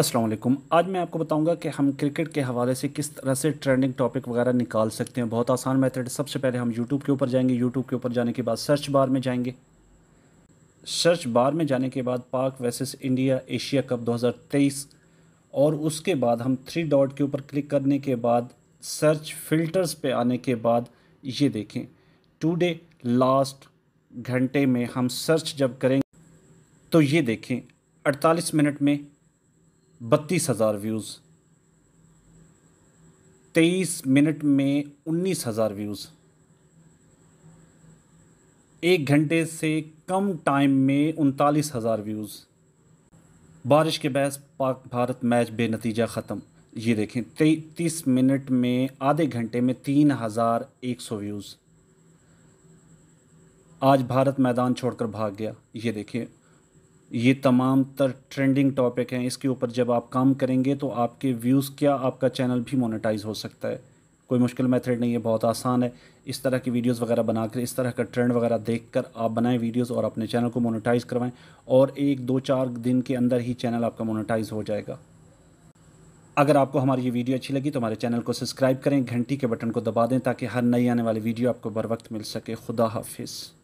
अस्सलाम वालेकुम आज मैं आपको बताऊंगा कि हम क्रिकेट के हवाले से किस तरह से ट्रेंडिंग टॉपिक वगैरह निकाल सकते हैं बहुत आसान मेथड सबसे पहले हम यूट्यूब के ऊपर जाएंगे यूट्यूब के ऊपर जाने के बाद सर्च बार में जाएंगे सर्च बार में जाने के बाद पाक वर्सेस इंडिया एशिया कप 2023 और उसके बाद हम थ्री डॉट के ऊपर क्लिक करने के बाद सर्च फिल्टर्स पर आने के बाद ये देखें डे लास्ट घंटे में हम सर्च जब करेंगे तो ये देखें अड़तालीस मिनट में बत्तीस हज़ार व्यूज़ तेईस मिनट में उन्नीस हज़ार व्यूज़ एक घंटे से कम टाइम में उनतालीस हज़ार व्यूज़ बारिश के बहस पाक भारत मैच बेनतीजा ख़त्म ये देखें तीस मिनट में आधे घंटे में तीन हज़ार एक सौ व्यूज़ आज भारत मैदान छोड़कर भाग गया ये देखें ये तमाम तर ट्रेंडिंग टॉपिक हैं इसके ऊपर जब आप काम करेंगे तो आपके व्यूज़ क्या आपका चैनल भी मोनेटाइज हो सकता है कोई मुश्किल मेथड नहीं है बहुत आसान है इस तरह की वीडियोस वगैरह बनाकर इस तरह का ट्रेंड वगैरह देखकर आप बनाएं वीडियोस और अपने चैनल को मोनेटाइज करवाएं और एक दो चार दिन के अंदर ही चैनल आपका मोनेटाइज हो जाएगा अगर आपको हमारी ये वीडियो अच्छी लगी तो हमारे चैनल को सब्सक्राइब करें घंटी के बटन को दबा दें ताकि हर नई आने वाली वीडियो आपको बर वक्त मिल सके खुदा हाफिज़